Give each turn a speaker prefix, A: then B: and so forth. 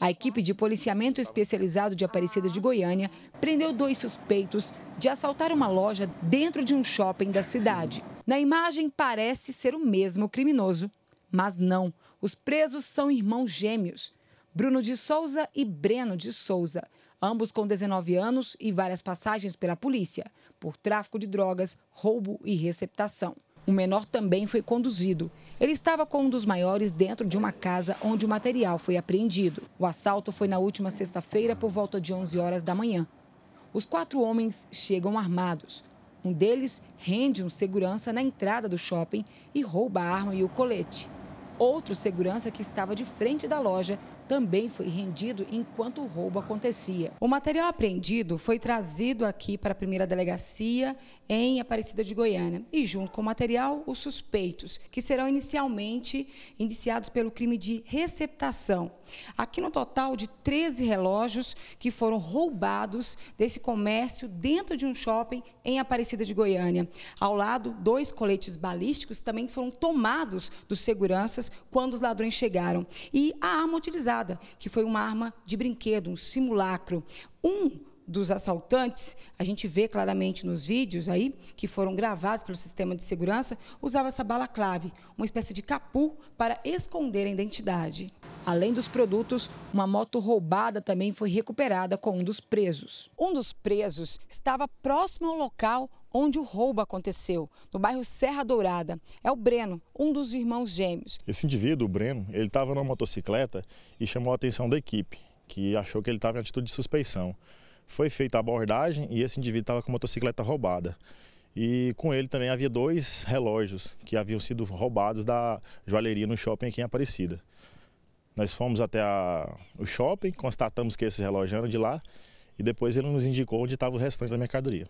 A: A equipe de policiamento especializado de Aparecida de Goiânia prendeu dois suspeitos de assaltar uma loja dentro de um shopping da cidade. Na imagem, parece ser o mesmo criminoso, mas não. Os presos são irmãos gêmeos, Bruno de Souza e Breno de Souza, ambos com 19 anos e várias passagens pela polícia, por tráfico de drogas, roubo e receptação. O menor também foi conduzido. Ele estava com um dos maiores dentro de uma casa onde o material foi apreendido. O assalto foi na última sexta-feira por volta de 11 horas da manhã. Os quatro homens chegam armados. Um deles rende um segurança na entrada do shopping e rouba a arma e o colete. Outro segurança que estava de frente da loja também foi rendido enquanto o roubo acontecia. O material apreendido foi trazido aqui para a primeira delegacia em Aparecida de Goiânia e, junto com o material, os suspeitos, que serão inicialmente indiciados pelo crime de receptação. Aqui no total de 13 relógios que foram roubados desse comércio dentro de um shopping em Aparecida de Goiânia. Ao lado, dois coletes balísticos também foram tomados dos seguranças quando os ladrões chegaram. E a arma utilizada, que foi uma arma de brinquedo, um simulacro. Um dos assaltantes, a gente vê claramente nos vídeos aí, que foram gravados pelo sistema de segurança, usava essa clave, uma espécie de capu para esconder a identidade. Além dos produtos, uma moto roubada também foi recuperada com um dos presos. Um dos presos estava próximo ao local onde o roubo aconteceu, no bairro Serra Dourada. É o Breno, um dos irmãos gêmeos.
B: Esse indivíduo, o Breno, ele estava numa motocicleta e chamou a atenção da equipe, que achou que ele estava em atitude de suspeição. Foi feita a abordagem e esse indivíduo estava com a motocicleta roubada. E com ele também havia dois relógios que haviam sido roubados da joalheria no shopping aqui em Aparecida. Nós fomos até a, o shopping, constatamos que esses relógios eram de lá e depois ele nos indicou onde estava o restante da mercadoria.